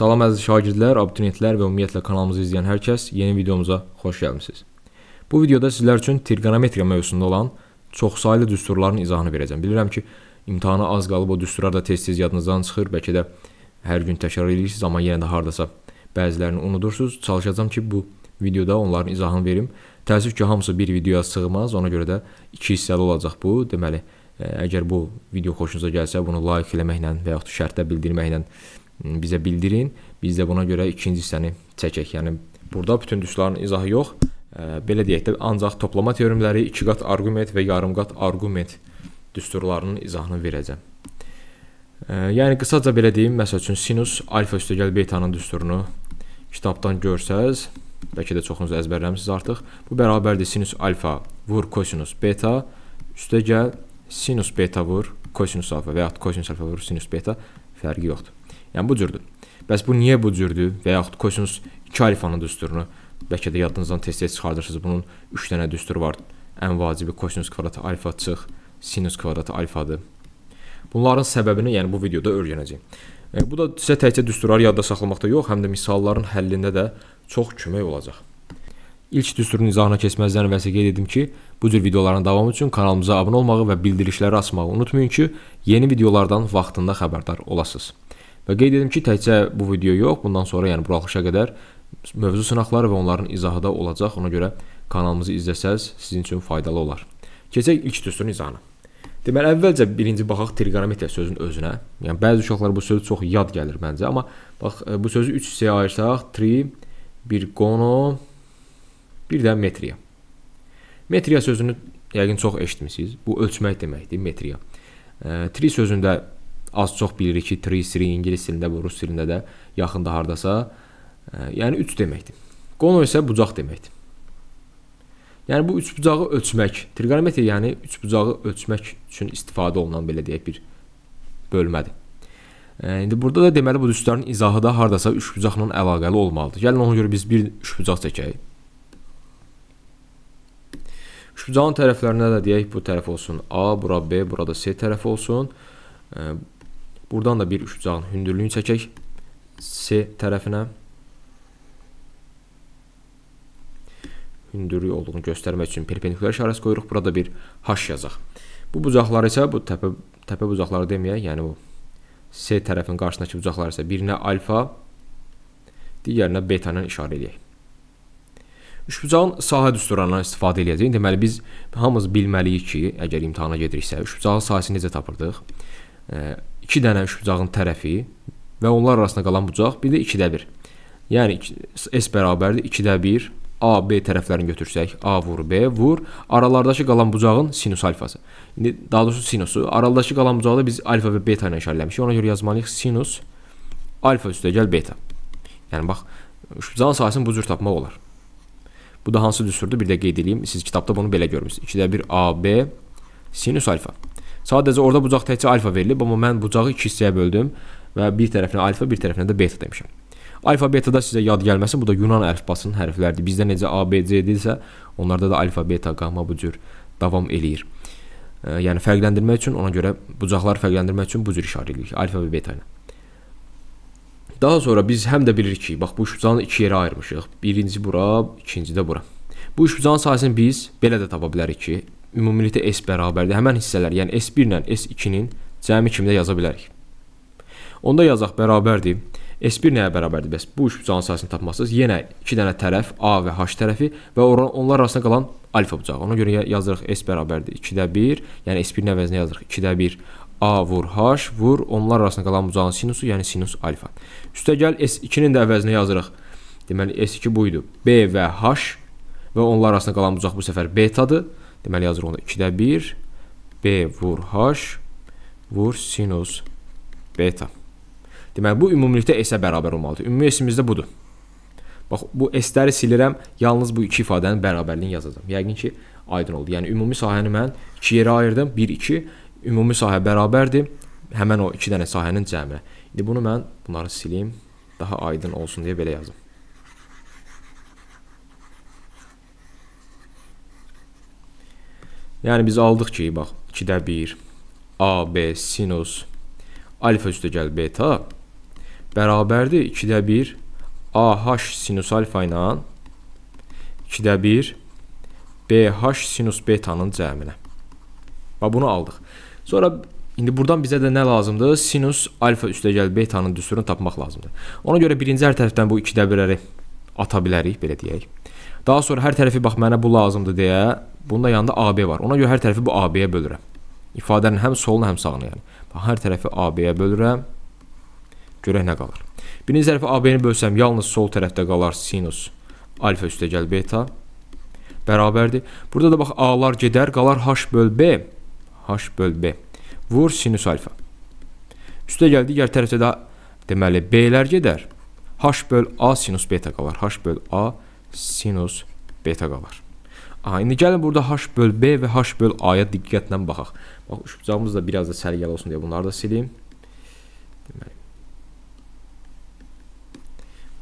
Salam əziz şagirdlər, abituriyentlər və ümumiyyətlə kanalımızı izləyən hər kəs, yeni videomuza xoş gəlmisiniz. Bu videoda sizlər üçün trigonometriya mövzusunda olan çoxsaylı düsturların izahını verəcəm. Bilirəm ki, imtahana az qalıb o düsturlar da tez-tez yadınızdan çıxır, bəlkə də hər gün təkrar edirsiniz, amma yenə də hardasa bəzilərini unudursunuz. Çalışacağam ki, bu videoda onların izahını verim. Təəssüf ki, hamısı bir videoya sığmaz, ona görə də iki hissəli olacaq bu. Deməli, e, əgər bu video xoşunuza gəlsə, bunu like eləməklə və yaxud şərtdə bildirməklə Hmm, bizə bildirin. Biz də buna görə ikinci hissəni çəkək. Yəni burada bütün düsların izahı yox, ə, belə deyək də ancaq toplama teoremləri, iki qat arqument və yarımqat arqument düsturlarının izahını verəcəm. Ə, yəni qısaca belə deyim, məsəl üçün sinus alfa üstəgəl betanın düsturunu kitabdan görsəz, bəlkə də çoxunuz əzbərləmisiniz artıq. Bu bərabərdir sinus alfa vur kosinus beta üstəgəl sinus beta vur kosinus alfa və ya kosinus alfa vur sinus beta fərqi yoxdur. Yəni bu cürdür. Bəs bu niyə bu cürdür? Və yaxud kosinus 2 alfanın düsturunu bəlkə də yadınızdan tez-tez çıxardırsınız. Bunun 3 dənə düstur var. Ən vacibi kosinus kvadratı alfa çıx, sinus kvadratı alfadır. Bunların səbəbini, yəni bu videoda öyrənəcəyik. E, bu da sizə təkcə düsturları yadda saxlamaqda yox, həm də misalların həllində də çox kömək olacaq. İlk düsturun izahına keçməzdən əvvəlsə qeyd edim ki, bu cür videoların davamı üçün kanalımıza abunə olmağı və bildirişləri açmağı unutmayın ki, yeni videolardan vaxtında xəbərdar olasınız. Və qeyd edim ki, təkcə bu video yox, bundan sonra, yəni buraxılışa qədər mövzu sınaqları və onların izahı da olacaq. Ona görə kanalımızı izləsəz sizin üçün faydalı olar. Keçək ilk düsturun izahına. Deməli, əvvəlcə birinci baxaq trigonometriya sözünün özünə. Yəni bəzi uşaqlar bu sözü çox yad gəlir məncə, amma bax e, bu sözü 3 hissəyə ayırsaq, tri, bir gono, bir də metriya. Metriya sözünü yəqin çox eşitmisiniz. Bu ölçmək deməkdir, metriya. E, tri sözündə az-çox bilirik ki, 3-3 ingilis dilində və rus dilində də yaxında hardasa, ə, e, yəni 3 deməkdir. Qono isə bucaq deməkdir. Yəni bu üç bucağı ölçmək, trigonometriya yəni üç bucağı ölçmək üçün istifadə olunan belə deyək bir bölmədir. E, indi burada da deməli bu düsturların izahı da hardasa üç bucaqla əlaqəli olmalıdır. Gəlin ona görə biz bir üç bucaq çəkək. Üç bucağın tərəflərinə də deyək bu tərəf olsun A, bura B, burada C tərəfi olsun. E, Buradan da bir üçbucağın hündürlüyünü çəkək. C tərəfinə. Hündürlük olduğunu göstərmək üçün perpendikulyar işarəsi qoyuruq. Burada bir H yazaq. Bu bucaqlar isə bu təpə təpə bucaqları deməyək, yəni bu C tərəfinin qarşısındakı bucaqlar isə birinə alfa, digərinə beta ilə işarə edək. Üçbucağın sahə düsturanından istifadə edəcəyik. Deməli biz hamımız bilməliyik ki, əgər imtahana gediriksə, üçbucağın sahəsini necə tapırdıq? 2 dənə üçbucağın tərəfi və onlar arasında qalan bucaq bir də 2-də 1. Yəni S bərabərdir 2-də 1 A, B tərəflərini götürsək, A vur B vur, aralardakı qalan bucağın sinus alfası. İndi daha doğrusu sinusu, aralardakı qalan bucaqda biz alfa və beta ilə işarələmişik. Ona görə yazmalıyıq sinus alfa üstəgəl beta. Yəni bax, üçbucağın sayəsini bu cür tapmaq olar. Bu da hansı düsturdur? Bir də qeyd edeyim. Siz kitabda bunu belə görmüsünüz. 2-də 1 AB sinus alfa. Sadəcə orada bucaq təkcə alfa verilib, amma mən bucağı iki hissəyə böldüm və bir tərəfinə alfa, bir tərəfinə də beta demişəm. Alfa betada sizə yad gəlməsin, bu da Yunan əlifbasının hərfləridir. Bizdə necə ABC edirsə, onlarda da alfa, beta, qamma bu cür davam eləyir. E, yəni fərqləndirmək üçün ona görə bucaqları fərqləndirmək üçün bu cür işarə edirik alfa və beta ilə. Daha sonra biz həm də bilirik ki, bax bu üçbucağını iki yerə ayırmışıq. Birinci bura, ikinci də bura. Bu üçbucağın sayəsini biz belə də tapa bilərik ki, ümumilikdə S bərabərdir. Həmin hissələr, yəni S1 ilə S2-nin cəmi kimdə yaza bilərik? Onda yazaq bərabərdir. S1 nəyə bərabərdir? Bəs bu üç bucağın sayəsini tapmasınız. Yenə 2 dənə tərəf A və H tərəfi və onlar arasında qalan alfa bucağı. Ona görə yazırıq S bərabərdir 2-də 1, yəni S1-in əvəzinə yazırıq 2-də 1 A vur H vur onlar arasında qalan bucağın sinusu, yəni sinus alfa. Üstəgəl S2-nin də əvəzinə yazırıq. Deməli S2 bu idi. B və H və onlar arasında qalan bucaq bu səfər betadır Deməli yazırıq onu 2-də 1 B vur H vur sinus beta. Deməli bu ümumilikdə S-ə bərabər olmalıdır. Ümumi S-imizdə budur. Bax bu S-ləri silirəm, yalnız bu iki ifadənin bərabərliyini yazacağam. Yəqin ki aydın oldu. Yəni ümumi sahəni mən 2 yerə ayırdım. 1 2 ümumi sahə bərabərdir həmin o 2 dənə sahənin cəmi. İndi bunu mən bunları silim, daha aydın olsun deyə belə yazım. Yəni biz aldıq ki, bax 2-də 1 AB sinus alfa üstəgəl beta bərabərdir 2-də 1 AH sinus alfa ilə 2-də 1 BH sinus betanın cəminə. Bax bunu aldıq. Sonra İndi buradan bizə də nə lazımdır? Sinus alfa üstəgəl betanın düsturunu tapmaq lazımdır. Ona görə birinci hər tərəfdən bu 2-də 1-ləri ata bilərik, belə deyək. Daha sonra hər tərəfi bax mənə bu lazımdır deyə Bunun da yanında AB var. Ona görə hər tərəfi bu AB-yə bölürəm. İfadənin həm solunu, həm sağını yəni. Bax, hər tərəfi AB-yə bölürəm. Görək nə qalır. Birinci tərəfi AB-ni bölsəm, yalnız sol tərəfdə qalar sinus alfa üstəgəl beta bərabərdir. Burada da bax, A-lar gedər, qalar H böl B. H böl B. Vur sinus alfa. Üstəgəl digər tərəfdə də deməli B-lər gedər. H böl A sinus beta qalar. H böl A sinus beta qalar. Aha, indi gəlin burada h böl b və h böl a-ya diqqətlə baxaq. Bax, üçbucağımız da biraz da səliqəli olsun deyə bunları da sileyim. Deməli,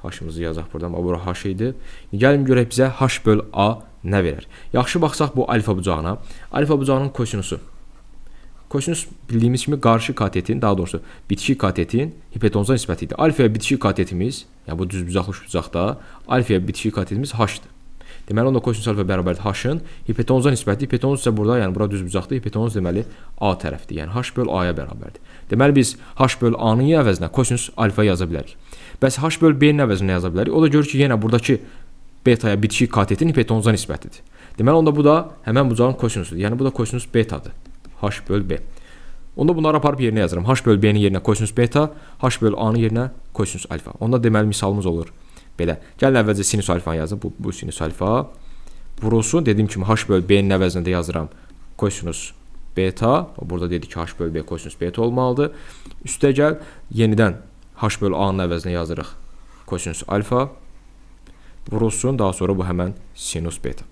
h-ımızı yazaq buradan. Bax, bura h idi. İndi gəlin görək bizə h böl a nə verər. Yaxşı baxsaq bu alfa bucağına. Alfa bucağının kosinusu. Kosinus bildiyimiz kimi qarşı katetin, daha doğrusu bitişik katetin hipotenuza nisbətidir. Alfaya bitişik katetimiz, yəni bu düz bucaqlı üçbucaqda alfaya bitişik katetimiz h-dır. Deməli onda kosinüs alfa bərabərdir h-ın. Hipotenuza nisbəti, hipotenuz isə burada, yəni bura düz bucaqdır. Hipotenuz deməli a tərəfdir. Yəni h böl a-ya bərabərdir. Deməli biz h böl a-nın əvəzinə kosinüs alfa yaza bilərik. Bəs h böl b-nin əvəzinə yaza bilərik. O da görür ki, yenə burdakı betaya bitişik katetin hipotenuza nisbətidir. Deməli onda bu da həmin bucağın kosinusudur. Yəni bu da kosinüs betadır. h böl b. Onda bunları aparıb yerinə yazıram. h böl b-nin yerinə kosinüs beta, h böl a-nın yerinə kosinüs alfa. Onda deməli misalımız olur Belə. Gəlin əvvəlcə sinus alfa yazım. Bu, bu sinus alfa. Burası dediyim kimi h böl b-nin əvəzinə də yazıram kosinus beta. Burada dedik ki, h böl b kosinus beta olmalıdır. Üstə gəl, yenidən h böl a-nın əvəzinə yazırıq kosinus alfa. Vurulsun, daha sonra bu həmən sinus beta.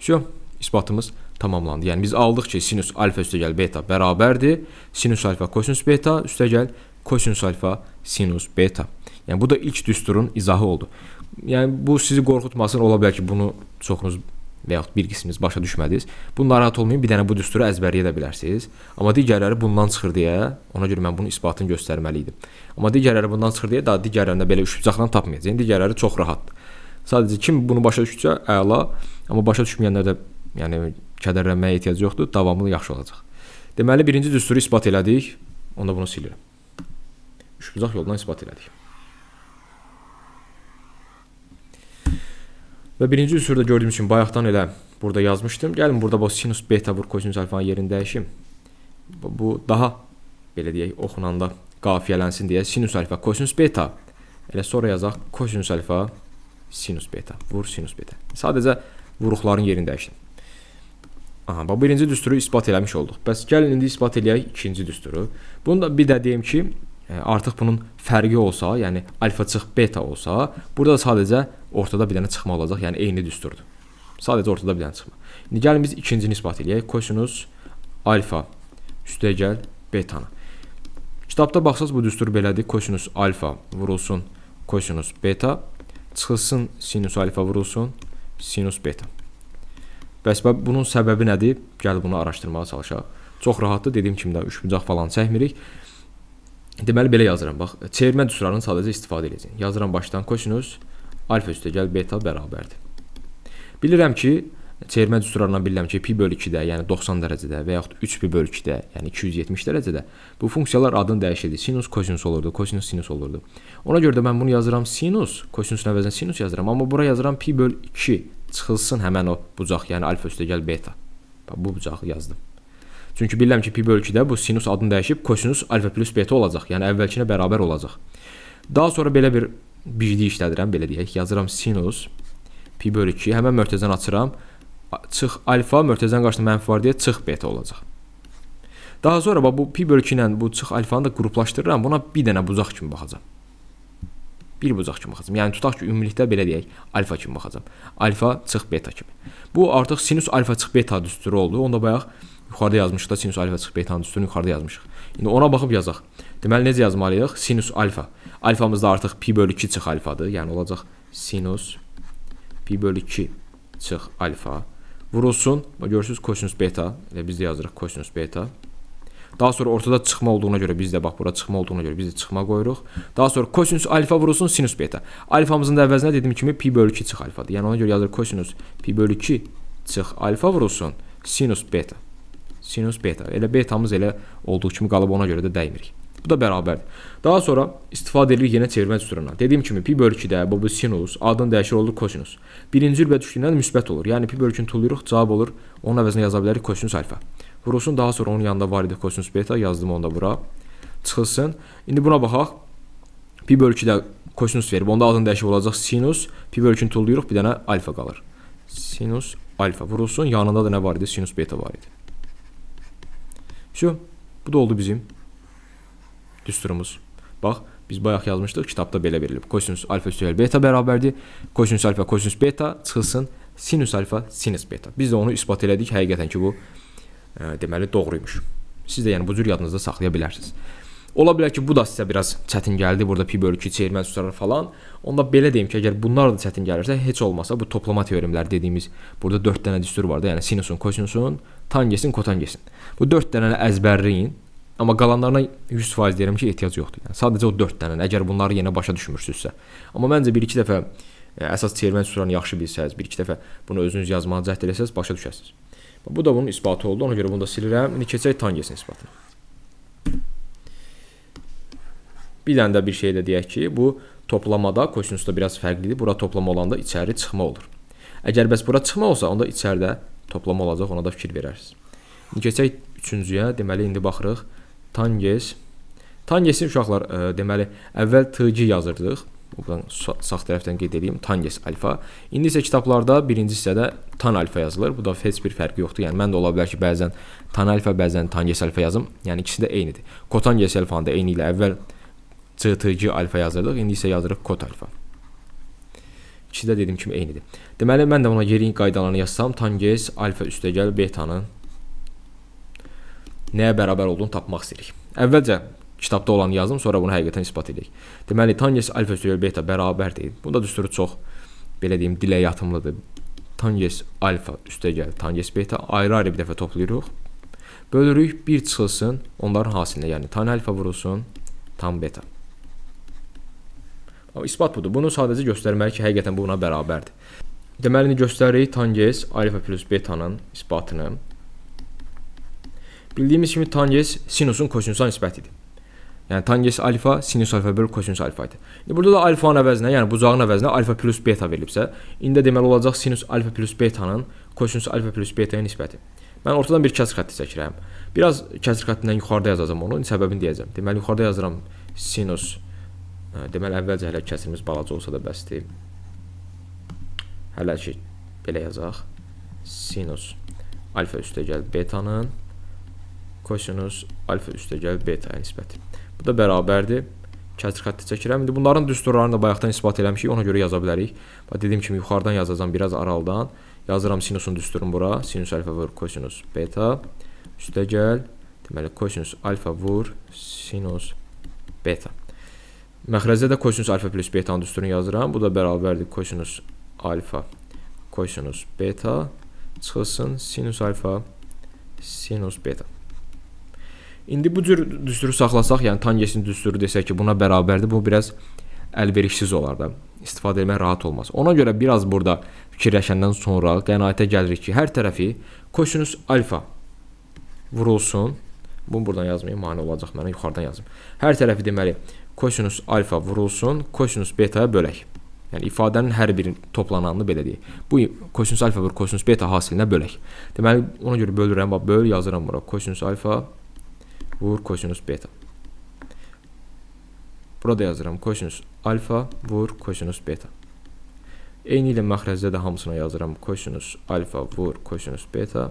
Şu, isbatımız tamamlandı. Yəni biz aldıq ki, sinus alfa üstə gəl beta bərabərdir. Sinus alfa kosinus beta üstə gəl kosinüs alfa, sinus beta. Yəni bu da ilk düsturun izahı oldu. Yəni bu sizi qorxutmasın, ola bilər ki, bunu çoxunuz və yaxud bir qisminiz başa düşmədiniz. Bu narahat olmayın, bir dənə bu düsturu əzbərləyə də bilərsiniz. Amma digərləri bundan çıxır deyə, ona görə mən bunun isbatını göstərməli idim. Amma digərləri bundan çıxır deyə daha digərlərində belə üşübcaqdan tapmayacaq. Yəni digərləri çox rahatdır. Sadəcə kim bunu başa düşsə əla, amma başa düşməyənlər də yəni kədərlənməyə ehtiyac yoxdur, davamlı yaxşı olacaq. Deməli birinci düsturu isbat elədik. Onda bunu silirəm üçbucaq yoldan isbat elədik. Və birinci üsürdə gördüyümüz kimi bayaqdan elə burada yazmışdım. Gəlin burada bu sinus beta vur kosinus alfanın yerini dəyişim. Bu daha belə deyək oxunanda qafiyələnsin deyə sinus alfa kosinus beta. Elə sonra yazaq kosinus alfa sinus beta vur sinus beta. Sadəcə vuruqların yerini dəyişdim. Aha, bax birinci düsturu isbat eləmiş olduq. Bəs gəlin indi isbat eləyək ikinci düsturu. Bunu da bir də deyim ki, artıq bunun fərqi olsa, yəni alfa çıx beta olsa, burada da sadəcə ortada bir dənə çıxma olacaq, yəni eyni düsturdur. Sadəcə ortada bir dənə çıxma. İndi gəlin biz ikinci nisbat eləyək. Kosinus alfa üstəgəl betanı. Kitabda baxsaz bu düstur belədir. Kosinus alfa vurulsun kosinus beta, çıxılsın sinus alfa vurulsun sinus beta. Bəs bə, bunun səbəbi nədir? Gəl bunu araşdırmağa çalışaq. Çox rahatdır. Dediyim kimi də üçbucaq falan çəkmirik. Deməli belə yazıram. Bax, çevirmə düsturlarını sadəcə istifadə edəcəyik. Yazıram başdan kosinus alfa üstəgəl beta bərabərdir. Bilirəm ki, çevirmə düsturlarından bilirəm ki, pi bölü 2-də, yəni 90 dərəcədə və yaxud 3 pi bölü 2-də, yəni 270 dərəcədə bu funksiyalar adını dəyişirdi. Sinus kosinus olurdu, kosinus sinus olurdu. Ona görə də mən bunu yazıram sinus, kosinus əvəzinə sinus yazıram, amma bura yazıram pi bölü 2 çıxılsın həmin o bucaq, yəni alfa üstəgəl beta. Bax bu bucağı yazdım. Çünki bilirəm ki, pi bölgüdə bu sinus adını dəyişib kosinus alfa plus beta olacaq. Yəni əvvəlkinə bərabər olacaq. Daha sonra belə bir birliyi işlədirəm, belə deyək. Yazıram sinus pi bölü 2, həmən mörtəzən açıram. Çıx alfa, mörtəzən qarşısında mənfi var deyə çıx beta olacaq. Daha sonra bax, bu pi bölü 2 ilə bu çıx alfanı da qruplaşdırıram. Buna bir dənə bucaq kimi baxacam. Bir bucaq kimi baxacam. Yəni tutaq ki, ümumilikdə belə deyək, alfa kimi baxacam. Alfa çıx beta kimi. Bu artıq sinus alfa çıx beta düsturu oldu. Onda bayaq Yuxarıda yazmışıq da sinus alfa çıxıb betanın üstünü yuxarıda yazmışıq. İndi ona baxıb yazaq. Deməli necə yazmalıyıq? Sinus alfa. Alfamızda artıq pi bölü 2 çıx alfadır. Yəni olacaq sinus pi bölü 2 çıx alfa vurulsun. Görürsüz kosinus beta. Elə biz də yazırıq kosinus beta. Daha sonra ortada çıxma olduğuna görə biz də bax bura çıxma olduğuna görə biz də çıxma qoyuruq. Daha sonra kosinus alfa vurulsun sinus beta. Alfamızın da əvəzinə dediyim kimi pi bölü 2 çıx alfadır. Yəni ona görə yazır kosinus pi bölü 2 çıx alfa vurulsun sinus beta sinus beta. Elə betamız elə olduğu kimi qalıb ona görə də dəymirik. Bu da bərabərdir. Daha sonra istifadə edirik yenə çevirmə düsturundan. Dediyim kimi pi bölü 2-də bu bir sinus, adını dəyişir olur kosinus. Birinci rübə düşdüyündən müsbət olur. Yəni pi bölü 2-ni tuluyuruq, cavab olur. Onun əvəzinə yaza bilərik kosinus alfa. Vurulsun, daha sonra onun yanında var idi kosinus beta, yazdım onu da bura. Çıxılsın. İndi buna baxaq. Pi bölü 2-də kosinus verib, onda adını dəyişib olacaq sinus, pi bölü 2-ni tuluyuruq, bir dənə alfa qalır. Sinus alfa vurulsun, yanında da nə var idi? Sinus beta var idi. Şu, bu da oldu bizim düsturumuz. Bax, biz bayaq yazmışdıq, kitabda belə verilib. Kosinus alfa üstəgəl beta bərabərdir. Kosinus alfa, kosinus beta çıxılsın. Sinus alfa, sinus beta. Biz də onu isbat elədik. Həqiqətən ki, bu ə, e, deməli doğruymuş. Siz də yəni bu cür yadınızda saxlaya bilərsiniz. Ola bilər ki, bu da sizə biraz çətin gəldi. Burada pi bölü 2 çevirmə tutarlar falan. Onda belə deyim ki, əgər bunlar da çətin gəlirsə, heç olmasa bu toplama teoremləri dediyimiz burada 4 dənə düstur var da, yəni sinusun, kosinusun, tangesin, kotangesin. Bu 4 dənəni əzbərləyin. Amma qalanlarına 100% deyirəm ki, ehtiyac yoxdur. Yəni sadəcə o 4 dənəni əgər bunları yenə başa düşmürsünüzsə. Amma məncə 1-2 dəfə e, əsas çevirmə süranı yaxşı bilsəz, 1-2 dəfə bunu özünüz yazmağa cəhd eləsəz, başa düşəsiz. Bu da bunun isbatı oldu. Ona görə bunu da silirəm. İndi keçək tangesin isbatına. Bir dənə də bir şey də deyək ki, bu toplamada kosinusda biraz fərqlidir. Bura toplama olanda içəri çıxma olur. Əgər bəs bura çıxma olsa, onda içəridə toplam olacaq, ona da fikir verərsiniz. Keçək üçüncüyə, deməli indi baxırıq. Tanges. Tangesi uşaqlar, ə, e, deməli əvvəl TG yazırdıq. Buradan sağ tərəfdən qeyd edeyim. Tanges alfa. İndi isə kitablarda birinci hissədə tan alfa yazılır. Bu da heç bir fərqi yoxdur. Yəni mən də ola bilər ki, bəzən tan alfa, bəzən tanges alfa yazım. Yəni ikisi də eynidir. Kotanges alfanı da eyni ilə əvvəl CTG alfa yazırdıq. İndi isə yazırıq kot alfa. İkisi də dediyim kimi eynidir. Deməli mən də ona yerin qaydalarını yazsam, tangens alfa üstəgəl betanın nəyə bərabər olduğunu tapmaq istəyirik. Əvvəlcə kitabda olanı yazdım, sonra bunu həqiqətən isbat edək. Deməli tangens alfa üstəgəl beta bərabərdir. Bunda düsturu çox belə deyim dilə yatımlıdır. Tangens alfa üstəgəl tangens beta ayrı-ayrı bir dəfə toplayırıq. Bölürük, 1 çıxılsın, onların hasilinə, yəni tan alfa vurulsun, tam beta. İsbat budur. Bunu sadəcə göstərməli ki, həqiqətən bu buna bərabərdir. Deməli, indi göstəririk tangens alfa plus betanın isbatını. Bildiyimiz kimi tangens sinusun kosinusa nisbətidir. Yəni tangens alfa sinus alfa bölü kosinus alfa idi. İndi burada da alfanın əvəzinə, yəni bucağın əvəzinə alfa plus beta verilibsə, indi də deməli olacaq sinus alfa plus betanın kosinus alfa plus betaya nisbəti. Mən ortadan bir kəsir xətti çəkirəm. Biraz kəsir xəttindən yuxarıda yazacağam onu, səbəbini deyəcəm. Deməli yuxarıda yazıram sinus Deməli, əvvəlcə hələ kəsirimiz balaca olsa da bəsdir. Hələ ki, belə yazaq. Sinus alfa üstə gəl betanın kosinus alfa üstə gəl betaya nisbəti. Bu da bərabərdir. Kəsir xətti çəkirəm. İndi bunların düsturlarını da bayaqdan isbat eləmişik. Ona görə yaza bilərik. Bax, dediyim kimi, yuxarıdan yazacam, biraz araldan. Yazıram sinusun düsturunu bura. Sinus alfa vur kosinus beta. Üstə gəl. Deməli, kosinus alfa vur sinus beta. Məxrəcdə də kosinus alfa plus beta düsturunu yazıram. Bu da bərabərdir kosinus alfa kosinus beta çıxılsın sinus alfa sinus beta. İndi bu cür düsturu saxlasaq, yəni tangesin düsturu desək ki, buna bərabərdir, bu biraz əlverişsiz olar da. İstifadə etmək rahat olmaz. Ona görə biraz burada fikirləşəndən sonra qənaətə gəlirik ki, hər tərəfi kosinus alfa vurulsun. Bunu buradan yazmayım, mane olacaq mənə, yuxarıdan yazım. Hər tərəfi deməli kosinus alfa vurulsun, kosinus betaya bölək. Yəni ifadənin hər biri toplananını belə deyək. Bu kosinus alfa vur kosinus beta hasilinə bölək. Deməli ona görə bölürəm, bax böl yazıram bura. Kosinus alfa vur kosinus beta. Burada yazıram kosinus alfa vur kosinus beta. Eyni ilə məxrəcdə də hamısına yazıram kosinus alfa vur kosinus beta.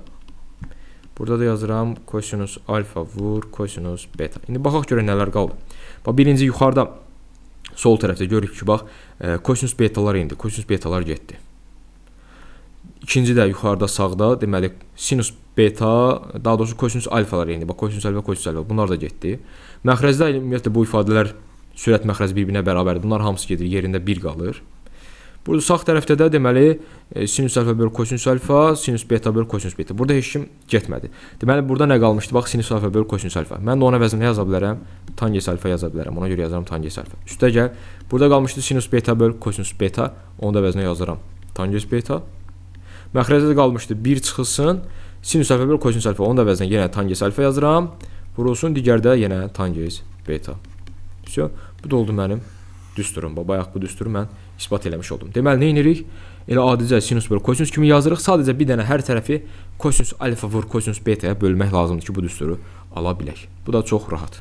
Burada da yazıram kosinus alfa vur kosinus beta. İndi baxaq görək nələr qaldı. Bax birinci yuxarıda sol tərəfdə görürük ki, bax e, kosinus betalar endi, kosinus betalar getdi. İkinci də yuxarıda sağda, deməli sinus beta, daha doğrusu kosinus alfalar endi. Bax kosinus alfa, kosinus alfa bunlar da getdi. Məxrəcdə ümumiyyətlə bu ifadələr sürət məxrəci bir-birinə bərabərdir. Bunlar hamısı gedir, yerində 1 qalır. Burada sağ tərəfdə də deməli e, sinus alfa böl kosinus alfa, sinus beta böl kosinus beta. Burada heç kim getmədi. Deməli burada nə qalmışdı? Bax sinus alfa böl kosinus alfa. Mən də ona vəzində yaza bilərəm. Tangens alfa yaza bilərəm. Ona görə yazaram tangens alfa. Üstə gəl. Burada qalmışdı sinus beta böl kosinus beta. Onu da vəzinə yazıram. Tangens beta. Məxrəcdə qalmışdı 1 çıxılsın. Sinus alfa böl kosinus alfa. Onu da vəzinə yenə tangens alfa yazıram. Vurulsun digərdə yenə tangens beta. Vəsə bu da oldu mənim düsturun, bayaq bu düsturu mən isbat eləmiş oldum. Deməli nə edirik? Elə adicə sinus böl kosinus kimi yazırıq. Sadəcə bir dənə hər tərəfi kosinus alfa vur kosinus betaya bölmək lazımdır ki, bu düsturu ala bilək. Bu da çox rahat.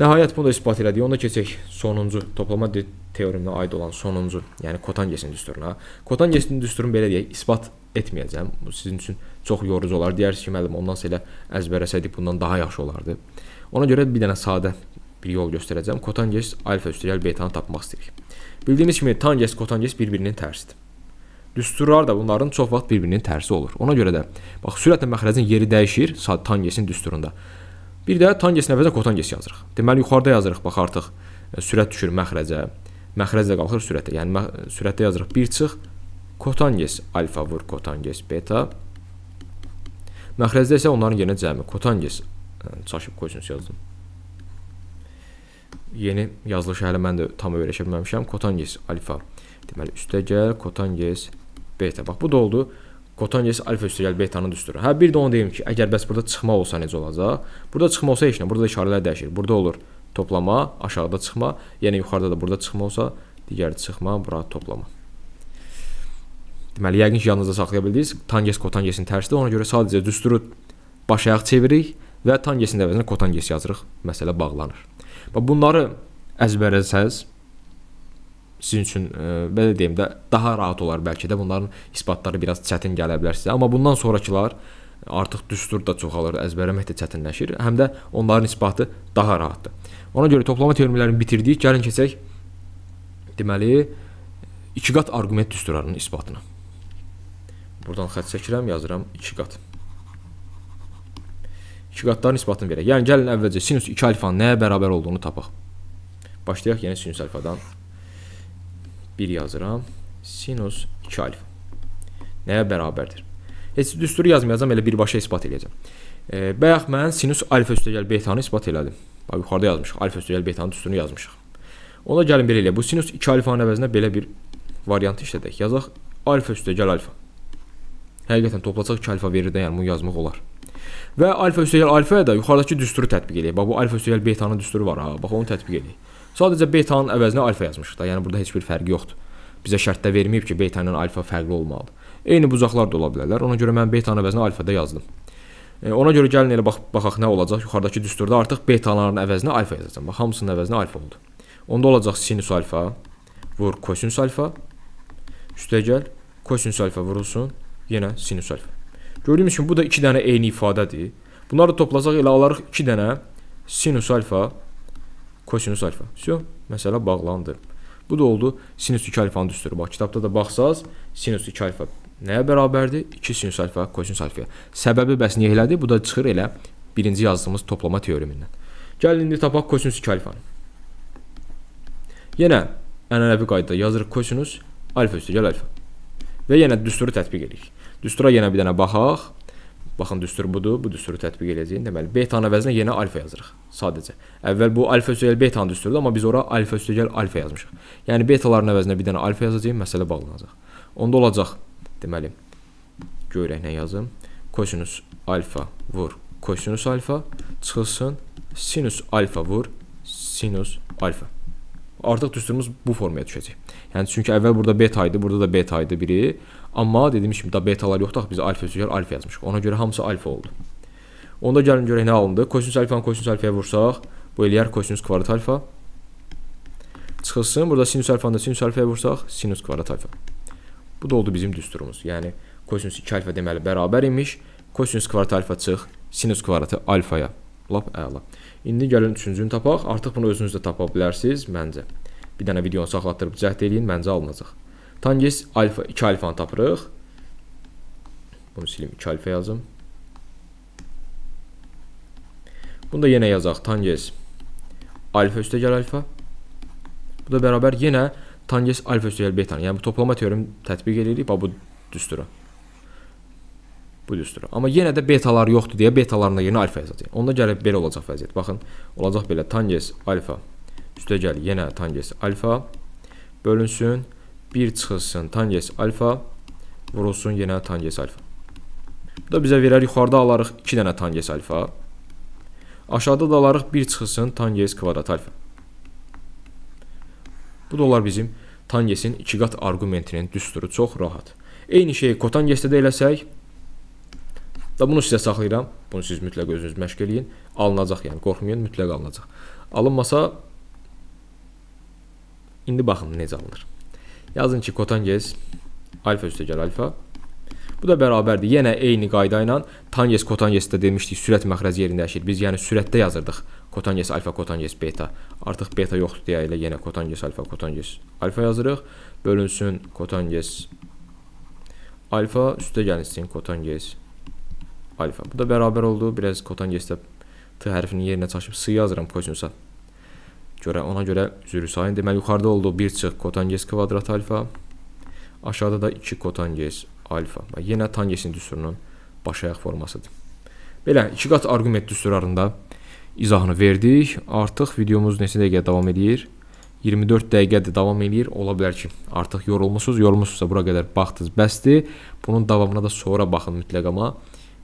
Nəhayət bunu da isbat elədik. Onda keçək sonuncu toplama teoreminə aid olan sonuncu, yəni Kotangesin düsturuna. Kotangesin düsturunu belə deyək, isbat etməyəcəm. Bu sizin üçün çox yorucu olar. Deyərsiniz ki, müəllim, ondan elə əzbərləsəydik bundan daha yaxşı olardı. Ona görə bir dənə sadə bir yol göstərəcəm. Kotanges alfa üstəgəl betanı tapmaq istəyirik. Bildiyimiz kimi tanges, kotanges bir-birinin tərsidir. Düsturlar da bunların çox vaxt bir-birinin tərsi olur. Ona görə də bax sürətlə məxrəcin yeri dəyişir tangesin düsturunda. Bir də tangesin əvəzinə kotanges yazırıq. Deməli yuxarıda yazırıq bax artıq e, sürət düşür məxrəcə. Məxrəcdə qalxır sürətə. Yəni sürətdə yazırıq 1 çıx kotanges alfa vur kotanges beta. Məxrəcdə isə onların yerinə cəmi kotanges e, çaşıb qoysun yazdım yeni yazılış hələ mən də tam öyrəşə bilməmişəm. Kotanyes alfa. Deməli üstə gəl, Kotanyes beta. Bax bu da oldu. Kotanyes alfa üstə gəl betanın düsturu. Hə bir də onu deyim ki, əgər bəs burada çıxma olsa necə olacaq? Burada çıxma olsa heç nə, burada işarələr dəyişir. Burada olur toplama, aşağıda çıxma, yəni yuxarıda da burada çıxma olsa, digəri çıxma, bura toplama. Deməli yəqin ki, yadınızda saxlaya bildiniz. Tanges kotangesin tərsidir. Ona görə sadəcə düsturu baş ayaq çeviririk və tangesin əvəzinə kotanges yazırıq. Məsələ bağlanır. Və bunları əzbərləsəz sizin üçün ə, e, belə deyim də daha rahat olar bəlkə də bunların isbatları biraz çətin gələ bilər sizə, amma bundan sonrakılar artıq düstur da çoxalır, əzbərləmək də çətinləşir, həm də onların isbatı daha rahatdır. Ona görə toplama teoremlərini bitirdik, gəlin keçək deməli iki qat arqument düsturlarının isbatına. Buradan xətt çəkirəm, yazıram 2 qat. İki qatların isbatını verək. Yəni gəlin əvvəlcə sinus 2 alfanın nəyə bərabər olduğunu tapaq. Başlayaq yəni sinus alfadan 1 yazıram. Sinus 2 alfa nəyə bərabərdir? Heç düsturu yazmayacam, elə birbaşa isbat eləyəcəm. E, bayaq mən sinus alfa üstəgəl betanı isbat elədim. Bax yuxarıda yazmışıq, alfa üstəgəl betanın düsturunu yazmışıq. Ona gəlin belə eləyək. Bu sinus 2 alfanın əvəzinə belə bir variantı işlədək. Yazaq alfa üstəgəl alfa. Həqiqətən toplasaq 2 alfa verir də, yəni bunu yazmaq olar. Və alfa üstəgəl alfaya da yuxarıdakı düsturu tətbiq edək. Bax bu alfa üstəgəl betanın düsturu var ha. Bax onu tətbiq edək. Sadəcə betanın əvəzinə alfa yazmışıq da. Yəni burada heç bir fərqi yoxdur. Bizə şərtdə verməyib ki, beta ilə alfa fərqli olmalıdır. Eyni bucaqlar da ola bilərlər. Ona görə mən betanın əvəzinə alfada yazdım. E, ona görə gəlin elə bax baxaq nə olacaq. Yuxarıdakı düsturda artıq betaların əvəzinə alfa yazacağam. Bax hamısının əvəzinə alfa oldu. Onda olacaq sinus alfa vur kosinus alfa üstəgəl kosinus alfa vurulsun, yenə sinus alfa. Gördüyümüz kimi bu da 2 dənə eyni ifadədir. Bunları toplasaq elə alarıq 2 dənə sinus alfa, kosinus alfa. Syo, məsələ bağlandı. Bu da oldu sinus 2 alfanın düsturu. Bax, kitabda da baxsaz, sinus 2 alfa nəyə bərabərdir? 2 sinus alfa, kosinus alfaya. Səbəbi bəs niyə elədir? Bu da çıxır elə birinci yazdığımız toplama teoremindən. Gəlin indi tapaq kosinus 2 alfanı. Yenə ənənəvi qaydada yazırıq kosinus alfa üstü gəl alfa. Və yenə düsturu tətbiq edirik. Düstura yenə bir dənə baxaq. Baxın düstur budur. Bu düsturu tətbiq eləyəcəyik. Deməli betanın əvəzinə yenə alfa yazırıq. Sadəcə. Əvvəl bu alfa üstəgəl betanın düsturudur, amma biz ora alfa üstəgəl alfa yazmışıq. Yəni betaların əvəzinə bir dənə alfa yazacağıq, məsələ bağlanacaq. Onda olacaq. Deməli görək nə yazım. Kosinus alfa vur kosinus alfa çıxılsın. Sinus alfa vur sinus alfa. Artıq düsturumuz bu formaya düşəcək. Yəni çünki əvvəl burada beta idi, burada da beta idi biri. Amma dediyimiz kimi da betalar yoxdur, biz alfa üzrə alfa yazmışıq. Ona görə hamısı alfa oldu. Onda gəlin görək nə alındı. Kosinus alfanı kosinus alfaya vursaq, bu eləyər kosinus kvadrat alfa. Çıxılsın, burada sinus alfanı da sinus alfaya vursaq, sinus kvadrat alfa. Bu da oldu bizim düsturumuz. Yəni kosinus 2 alfa deməli bərabər imiş. Kosinus kvadrat alfa çıx, sinus kvadratı alfaya. Lap əla. İndi gəlin üçüncünü tapaq. Artıq bunu özünüz də tapa bilərsiniz məncə. Bir dənə videonu saxlatdırıb cəhd eləyin, məncə alınacaq. Tangents alfa 2 alfanı tapırıq. Bunu silim 2 alfa yazım. Bunu da yenə yazaq. Tangents alfa üstəgəl alfa. Bu da bərabər yenə tangents alfa üstəgəl betanı. Yəni bu toplama teoremi tətbiq edirik. Bax bu düsturu. Bu düsturu. Amma yenə də betalar yoxdur deyə betaların da yerinə alfa yazacağıq. Onda gəlib belə olacaq vəziyyət. Baxın, olacaq belə tangents alfa üstəgəl yenə tangents alfa bölünsün 1 çıxılsın tangents alfa vurulsun yenə tangents alfa. Bu da bizə verər yuxarıda alarıq 2 dənə tangents alfa. Aşağıda da alarıq 1 çıxılsın tangents kvadrat alfa. Bu da olar bizim tangensin 2 qat arqumentinin düsturu çox rahat. Eyni şeyi kotangensdə də eləsək da bunu sizə saxlayıram. Bunu siz mütləq özünüz məşq eləyin. Alınacaq, yəni qorxmayın, mütləq alınacaq. Alınmasa indi baxın necə alınır. Yazın ki kotangez alfa üstəgəl alfa. Bu da bərabərdir. Yenə eyni qayda ilə tanges kotangestdə demişdik, sürət məxrəci yerində yaşayır. Biz yəni sürətdə yazırdıq. Kotanges alfa, kotanges beta. Artıq beta yoxdur deyə ilə yenə kotanges alfa, kotanges alfa yazırıq. Bölünsün kotanges alfa üstə gəlsin kotanges alfa. Bu da bərabər oldu. Biraz kotangesdə t hərfinin yerinə çaşıb s yazıram kosinusa. Görə ona görə üzrü sayın deməli yuxarıda oldu 1 çıx kotanges kvadrat alfa. Aşağıda da 2 kotanges alfa. Bax yenə tangesin düsturunun baş ayaq formasıdır. Belə iki qat arqument düsturlarında izahını verdik. Artıq videomuz neçə dəqiqə davam edir? 24 dəqiqədir davam eləyir. Ola bilər ki, artıq yorulmusunuz. Yorulmusunuzsa bura qədər baxdınız, bəsdir. Bunun davamına da sonra baxın mütləq amma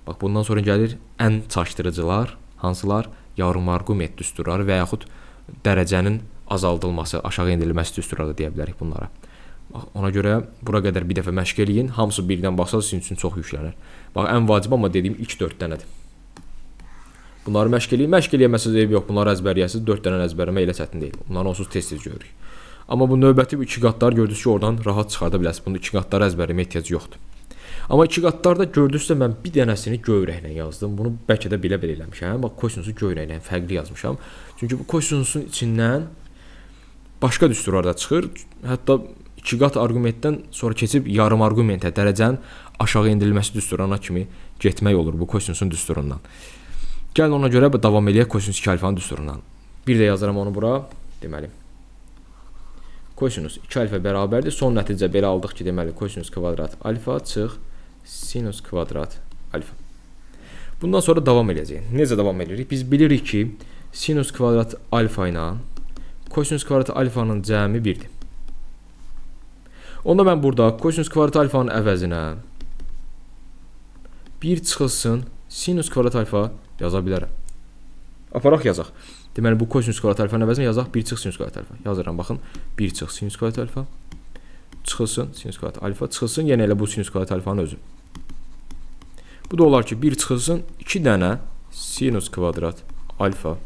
bax bundan sonra gəlir ən çaşdırıcılar, hansılar? Yarım arqument düsturları və yaxud dərəcənin azaldılması, aşağı endirilməsi düsturada deyə bilərik bunlara. Ona görə bura qədər bir dəfə məşq eləyin. Hamısı birdən baxsanız sizin üçün çox yüklənir. Bax ən vacib amma dediyim ilk 4 dənədir. Bunları məşq eləyin. Məşq eləməsəz ev yox. Bunları əzbərləyəsiz. 4 dənə əzbərləmə elə çətin deyil. Bunları onsuz tez-tez görürük. Amma bu növbəti 2 qatları gördünüz ki, oradan rahat çıxarda bilərsiniz. Bunu 2 qatları əzbərləmə ehtiyacı yoxdur. Amma 2 qatlarda gördünüzsə mən bir dənəsini göyrəklə yazdım. Bunu bəlkə də belə-belə eləmişəm. Bax kosinüsü göyrəklə fərqli yazmışam. Çünki bu Kosinsin içindən başqa düsturlar da çıxır. Hətta 2 qat arqumentdən sonra keçib yarım arqumentə, hə, dərəcənin aşağı endirilməsi düsturuna kimi getmək olur bu Kosinsin düsturundan. Gəlin ona görə davam eləyək kosinus 2 alfanın düsturundan. Bir də yazıram onu bura. Deməli kosinus 2 alfa bərabərdir. Son nəticə belə aldıq ki, deməli kosinus kvadrat alfa çıx sinus kvadrat alfa. Bundan sonra davam eləyəcəyik. Necə davam edirik? Biz bilirik ki, sinus kvadrat alfa ilə kosinus kvadrat alfanın cəmi 1-dir. Onda mən burada kosinus kvadrat alfanın əvəzinə 1 çıxılsın, sinus kvadrat alfa yaza bilərəm. Aparaq yazaq. Deməli bu kosinus kvadrat alfanın əvəzinə yazaq 1 çıx sinus kvadrat alfa. Yazıram baxın. 1 çıx sinus kvadrat alfa çıxılsın, sinus kvadrat alfa çıxılsın, yenə yəni elə bu sinus kvadrat alfanın özü. Bu da olar ki, 1 çıxılsın, 2 dənə sinus kvadrat alfa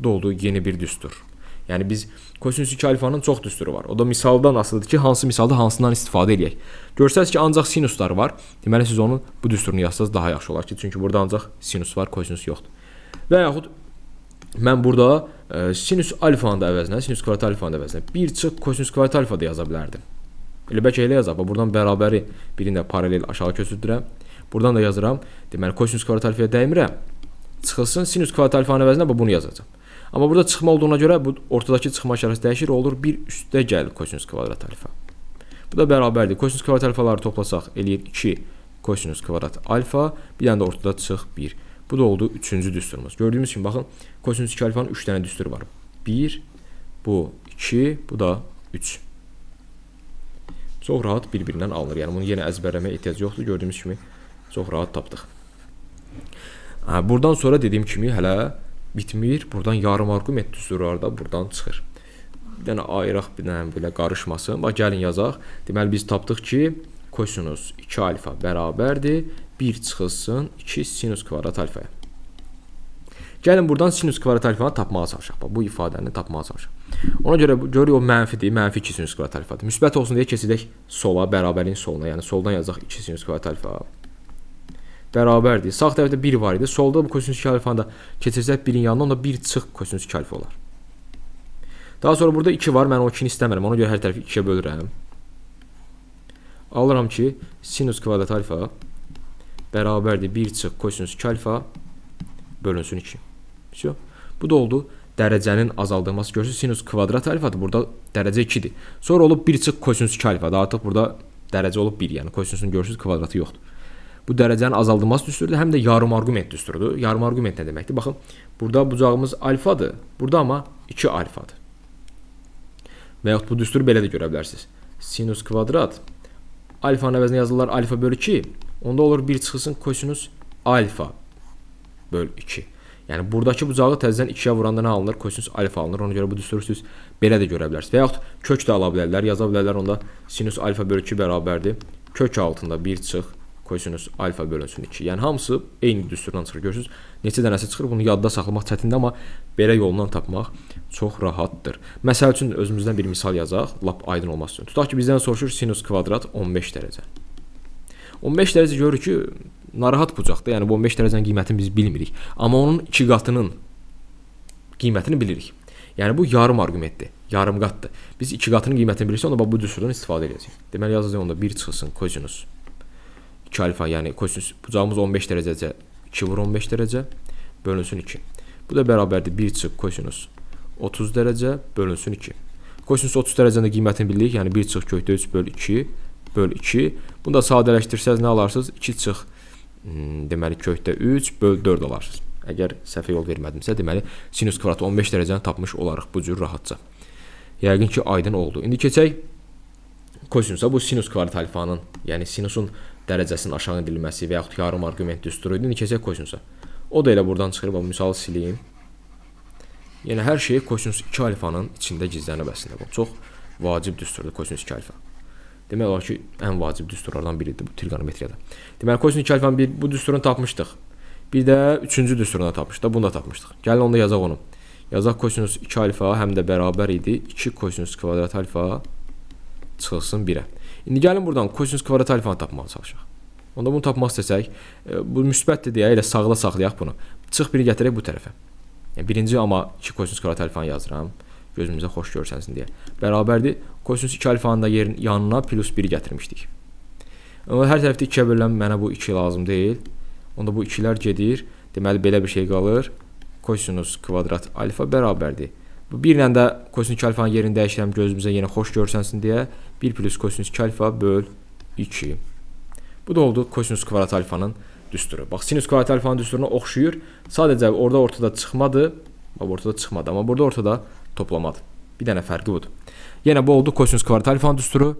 Bu da olduğu yeni bir düstur. Yəni biz kosinüs 2 alfanın çox düsturu var. O da misaldan asılıdır ki, hansı misalda hansından istifadə eləyək. Görsəz ki, ancaq sinuslar var. Deməli siz onun bu düsturunu yazsanız daha yaxşı olar ki, çünki burada ancaq sinus var, kosinüs yoxdur. Və yaxud mən burada e, sinus alfanın da əvəzinə, sinus kvadrat alfanın da əvəzinə bir çıx kosinüs kvadrat alfa da yaza bilərdim. Elə bəlkə elə yazaq. Buradan bərabəri birini də paralel aşağı köçürdürəm. Buradan da yazıram. Deməli kosinüs kvadrat alfaya dəymirəm. Çıxılsın sinüs kvadrat alfanın əvəzinə bunu yazacağam. Amma burada çıxma olduğuna görə bu ortadakı çıxma işarəsi dəyişir, olur 1 üstə gəl kosinus kvadrat alfa. Bu da bərabərdir. Kosinus kvadrat alfaları toplasaq eləyir 2 kosinus kvadrat alfa, bir dənə də ortada çıx 1. Bu da oldu 3-cü düsturumuz. Gördüyünüz kimi baxın, kosinus 2 alfanın 3 dənə düsturu var. 1, bu 2, bu da 3. Çox rahat bir-birindən alınır. Yəni bunu yenə əzbərləməyə ehtiyac yoxdur. Gördüyünüz kimi çox rahat tapdıq. Hə, buradan sonra dediyim kimi hələ bitmir. Burdan yarım arqument düzdür orada, burdan çıxır. Bir dənə yəni ayıraq, bir dənə belə qarışmasın. Bax gəlin yazaq. Deməli biz tapdıq ki, kosinus 2 alfa bərabərdir 1 çıxılsın 2 sinus kvadrat alfaya. Gəlin buradan sinus kvadrat alfanı tapmağa çalışaq. Bax bu ifadəni tapmağa çalışaq. Ona görə görürük o mənfidir, mənfi 2 sinus kvadrat alfadır. Müsbət olsun deyə keçirdək sola, bərabərin soluna, yəni soldan yazaq 2 sinus kvadrat alfa bərabərdir. Sağ tərəfdə 1 var idi. Solda bu kosinüs 2 alfanda keçirsək 1-in yanına onda 1 çıx kosinüs 2 alfa olar. Daha sonra burada 2 var. Mən o 2-ni istəmirəm. Ona görə hər tərəfi 2-yə bölürəm. Alıram ki, sinus kvadrat alfa bərabərdir 1 çıx kosinüs 2 alfa bölünsün 2. Vəsio. Bu da oldu. Dərəcənin azaldılması görürsüz. Sinus kvadrat alfadır. Burada dərəcə 2-dir. Sonra olub 1 çıx kosinüs 2 alfadır. Artıq burada dərəcə olub 1. Yəni kosinusun görürsüz kvadratı yoxdur bu dərəcənin azaldılması düsturudur, həm də yarım arqument düsturudur. Yarım arqument nə deməkdir? Baxın, burada bucağımız alfadır. Burada amma 2 alfadır. Və yaxud bu düsturu belə də görə bilərsiniz. Sinus kvadrat alfanın əvəzinə yazırlar alfa bölü 2. Onda olur 1 çıxılsın kosinus alfa bölü 2. Yəni buradakı bucağı təzədən 2-yə vuranda nə alınır? Kosinus alfa alınır. Ona görə bu düsturu siz belə də görə bilərsiniz. Və yaxud kök də ala bilərlər, yaza bilərlər onda sinus alfa bölü 2 bərabərdir. Kök altında 1 çıx qoysunuz alfa bölünsün 2. Yəni hamısı eyni düsturdan çıxır. Görürsüz, neçə dənəsi çıxır. Bunu yadda saxlamaq çətindir, amma belə yoldan tapmaq çox rahatdır. Məsəl üçün özümüzdən bir misal yazaq, lap aydın olması üçün. Tutaq ki, bizdən soruşur sinus kvadrat 15 dərəcə. 15 dərəcə görürük ki, narahat bucaqdır. Yəni bu 15 dərəcənin qiymətini biz bilmirik, amma onun 2 qatının qiymətini bilirik. Yəni bu yarım arqumentdir, yarım qatdır. Biz 2 qatının qiymətini bilirsə, onda bu düsturdan istifadə edəcəyik. Deməli yazacağıq onda 1 çıxsın kosinus 2 alfa, yəni kosinüs bucağımız 15 dərəcəcə 2 vur 15 dərəcə bölünsün 2. Bu da bərabərdir 1 çıx kosinüs 30 dərəcə bölünsün 2. Kosinüs 30 dərəcənin də qiymətini bilirik, yəni 1 çıx kökdə 3 böl 2 böl 2. Bunu da sadələşdirsəz nə alarsınız? 2 çıx hmm, deməli kökdə 3 böl 4 alarsınız. Əgər səhvə yol vermədimsə, deməli sinüs kvadratı 15 dərəcəni tapmış olarıq bu cür rahatca. Yəqin ki, aydın oldu. İndi keçək kosinüsə. Bu sinüs kvadrat alfanın, yəni sinusun kvadratı dərəcəsinin aşağı edilməsi və yaxud yarım arqument düsturu idi. İndi keçək kosinüsə. O da elə buradan çıxır və misalı sileyim. Yəni hər şey kosinüs 2 alfanın içində gizlənib əslində. Bu çox vacib düsturdur kosinüs 2 alfa. Demək olar ki, ən vacib düsturlardan biridir bu trigonometriyada. Deməli kosinüs 2 alfanın bir bu düsturunu tapmışdıq. Bir də 3-cü düsturunu tapmışdıq. Bunu da tapmışdıq. Gəlin onu da yazaq onu. Yazaq kosinüs 2 alfa həm də bərabər idi 2 kosinüs kvadrat alfa çıxılsın 1-ə. İndi gəlin buradan kosinus kvadrat alfanı tapmağa çalışaq. Onda bunu tapmaq istəsək, e, bu müsbətdir deyə elə sağla saxlayaq bunu. Çıx biri gətirək bu tərəfə. Yəni birinci amma 2 kosinus kvadrat alfanı yazıram. Gözümüzə xoş görsənsin deyə. Bərabərdir kosinus 2 alfanın da yerin yanına plus 1 gətirmişdik. Amma hər tərəfdə 2-yə bölünən mənə bu 2 lazım deyil. Onda bu 2-lər gedir. Deməli belə bir şey qalır. Kosinus kvadrat alfa bərabərdir. Bu 1 ilə də kosinus 2 alfanın yerini dəyişirəm gözümüzə yenə xoş görsənsin deyə. 1 plus kosinüs 2 alfa böl 2. Bu da oldu kosinüs kvadrat alfanın düsturu. Bax sinüs kvadrat alfanın düsturuna oxşuyur. Sadəcə orada ortada çıxmadı. Bax ortada çıxmadı, amma burada ortada toplamadı. Bir dənə fərqi budur. Yenə bu oldu kosinüs kvadrat alfanın düsturu.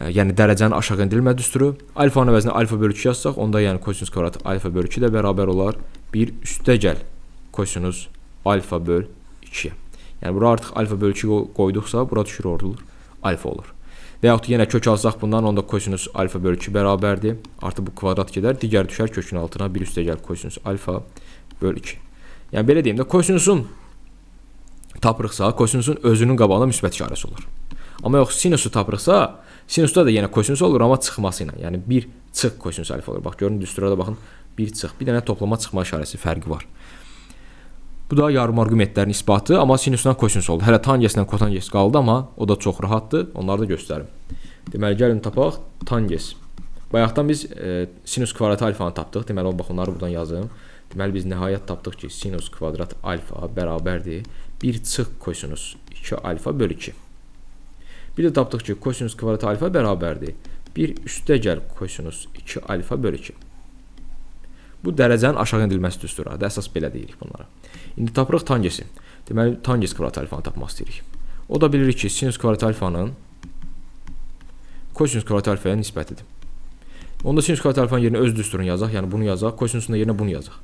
E, yəni dərəcənin aşağı endirilmə düsturu. Alfanın əvəzinə alfa bölü 2 yazsaq, onda yəni kosinüs kvadrat alfa bölü 2 də bərabər olar 1 üstə gəl kosinüs alfa böl 2. Yəni bura artıq alfa bölü 2 qoyduqsa, bura düşür orada olur. Alfa olur. Və yaxud yenə kök alsaq bundan, onda kosinus alfa bölü 2 bərabərdir. Artı bu kvadrat gedər, digər düşər kökün altına. Bir üstə gəl kosinus alfa bölü 2. Yəni belə deyim də, kosinusun tapırıqsa, kosinusun özünün qabağına müsbət işarəsi olur. Amma yox, sinusu tapırıqsa, sinusda da yenə kosinus olur, amma çıxması ilə. Yəni 1 çıx kosinus alfa olur. Bax, görün düstura da baxın, 1 çıx. Bir dənə toplama çıxma işarəsi fərqi var. Bu da yarım arqumentlərin isbatı, amma sinusdan kosinus oldu. Hələ tangesindən kotanges qaldı, amma o da çox rahatdır. Onları da göstərim. Deməli, gəlin tapaq tanges. Bayaqdan biz e, sinus kvadrat alfanı tapdıq. Deməli, bax onları buradan yazım. Deməli, biz nəhayət tapdıq ki, sinus kvadrat alfa bərabərdir 1 çıx kosinus 2 alfa bölü 2. Bir də tapdıq ki, kosinus kvadrat alfa bərabərdir 1 üstə gəl kosinus 2 alfa bölü 2. Bu dərəcənin aşağı edilməsi düsturu. Adı əsas belə deyirik bunlara. İndi tapırıq tangesi. Deməli tanges kvadrat alfanı tapmaq istəyirik. O da bilirik ki, sinus kvadrat alfanın kosinus kvadrat alfaya nisbətidir. Onda sinus kvadrat alfanın yerinə öz düsturunu yazaq, yəni bunu yazaq, kosinusun da yerinə bunu yazaq.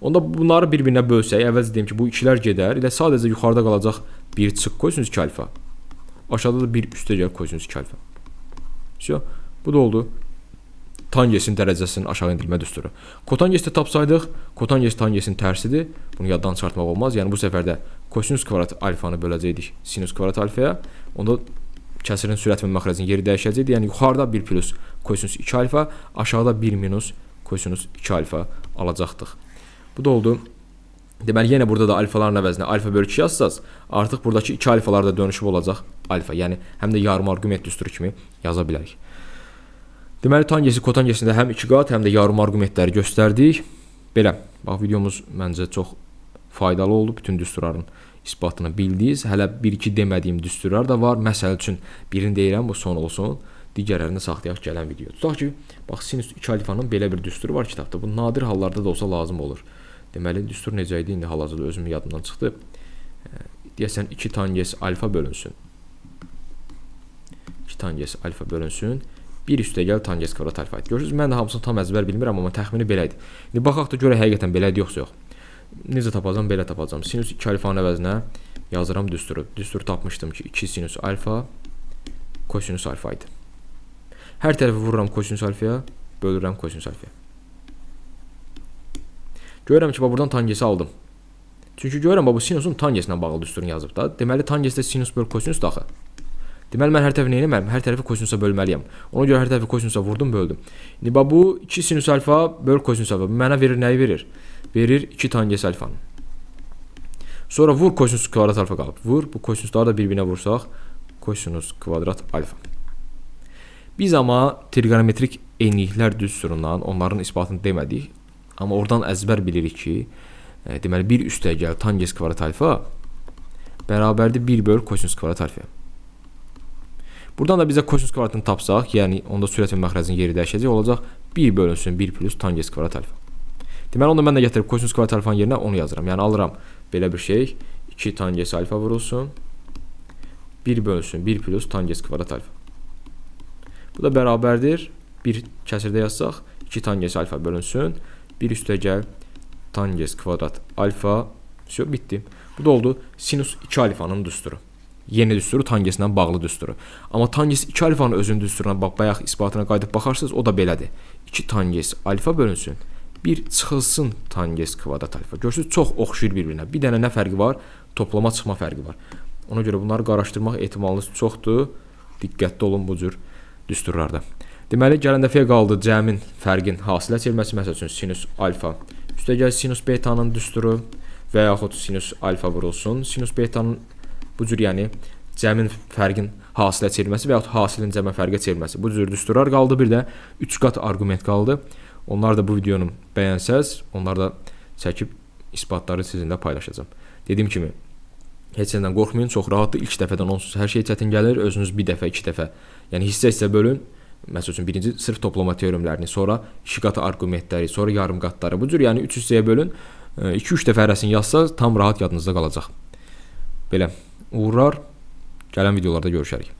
Onda bunları bir-birinə bölsək, əvvəlcə deyim ki, bu ikilər gedər, elə sadəcə yuxarıda qalacaq 1 çıx kosinus 2 alfa. Aşağıda da 1 üstə gəl kosinus 2 alfa. Vsyo. Bu da oldu. Tangesin dərəcəsinin aşağı endirilmə düsturu. Kotangesdə tapsaydıq, Kotanges Tangesin tərsidir. Bunu yaddan çıxartmaq olmaz. Yəni bu səfər də kosinus kvadrat alfanı böləcəkdik sinus kvadrat alfaya. Onda kəsirin sürət və məxrəcin yeri dəyişəcəkdi. Yəni yuxarıda 1 plus kosinus 2 alfa, aşağıda 1 minus kosinus 2 alfa alacaqdıq. Bu da oldu. Deməli yenə burada da alfaların əvəzinə alfa bölü 2 yazsaz, artıq burdakı 2 alfalar da dönüşüb olacaq alfa. Yəni həm də yarım arqument düsturu kimi yaza bilərik. Deməli tangesi kotangesində həm 2 qat, həm də yarım arqumentləri göstərdik. Belə, bax videomuz məncə çox faydalı oldu. Bütün düsturların isbatını bildiniz. Hələ 1-2 demədiyim düsturlar da var. Məsəl üçün birini deyirəm, bu son olsun. Digərlərini saxlayaq gələn video. Tutaq ki, bax sinus 2 alfanın belə bir düsturu var kitabda. Bu nadir hallarda da olsa lazım olur. Deməli düstur necə idi? İndi hal-hazırda özüm yadımdan çıxdı. Deyəsən 2 tanges alfa bölünsün. 2 tanges alfa bölünsün. 1 üstəgəl Tanges kvadrat alfa idi. Görürsüz, mən də hamısını tam əzbər bilmirəm, amma təxmini belə idi. İndi baxaq da görək həqiqətən belədir yoxsa yox. Necə tapacam? Belə tapacam. Sinus 2 alfanın əvəzinə yazıram düsturu. Düsturu tapmışdım ki, 2 sinus alfa kosinus alfa idi. Hər tərəfi vururam kosinus alfaya, bölürəm kosinus alfaya. Görürəm ki, buradan tangesi aldım. Çünki görürəm bu sinusun tangesinə bağlı düsturunu yazıb da. Deməli tangesdə sinus böl kosinus daxı. Deməli mən hər tərəfi nə etməliyəm? Hər tərəfi kosinusa bölməliyəm. Ona görə hər tərəfi kosinusa vurdum, böldüm. İndi bax bu 2 sinus alfa böl kosinus alfa mənə verir nəyi verir? Verir 2 tangens alfanı. Sonra vur kosinus kvadrat alfa qalıb. Vur bu kosinusları da bir-birinə vursaq kosinus kvadrat alfa. Biz amma trigonometrik eyniliklər düsturundan onların isbatını demədik. Amma oradan əzbər bilirik ki, e, deməli 1 üstə gəl tangens kvadrat alfa bərabərdir 1 böl kosinus kvadrat alfa. Buradan da bizə kosinus kvadratını tapsaq, yəni onda sürət və məxrəcin yeri dəyişəcək olacaq 1 bölünsün 1 plus tangens kvadrat alfa. Deməli onda mən də gətirib kosinus kvadrat alfanın yerinə onu yazıram. Yəni alıram belə bir şey 2 tangens alfa vurulsun 1 bölünsün 1 plus tangens kvadrat alfa. Bu da bərabərdir 1 kəsirdə yazsaq 2 tangens alfa bölünsün 1 üstə gəl tangens kvadrat alfa. Sö, bitdi. Bu da oldu sinus 2 alfanın düsturu. Yeni düsturu Tangesindən bağlı düsturu. Amma Tanges 2 alfanın özünün düsturuna bax, bayaq isbatına qayıdıb baxarsınız, o da belədir. 2 Tanges alfa bölünsün, 1 çıxılsın Tanges kvadrat alfa. Görürsüz, çox oxşuyur bir-birinə. Bir dənə nə fərqi var? Toplama çıxma fərqi var. Ona görə bunları qaraşdırmaq ehtimalınız çoxdur. Diqqətli olun bu cür düsturlarda. Deməli, gələn dəfəyə qaldı cəmin fərqin hasilə çevirməsi, məsəl üçün sinus alfa üstə gəl sinus betanın düsturu və yaxud sinus alfa vurulsun. Sinus betanın Bu cür yəni cəmin fərqin hasilə çevirməsi və yaxud hasilin cəmə fərqə çevirməsi. Bu cür düsturar qaldı, bir də 3 qat arqument qaldı. Onlar da bu videonu bəyənsəz, onlar da çəkib isbatları sizinlə paylaşacağam. Dediyim kimi, heç nədən qorxmayın, çox rahatdır. İlk dəfədən onsuz hər şey çətin gəlir. Özünüz bir dəfə, iki dəfə, yəni hissə-hissə bölün. Məsəl üçün birinci sırf toplama teoremlərini, sonra iki qat arqumentləri, sonra yarım qatları. Bu cür yəni 3 üç hissəyə bölün. 2-3 dəfə hərəsini yazsaz tam rahat yadınızda qalacaq. Belə Uğurlar. Gələn videolarda görüşərik.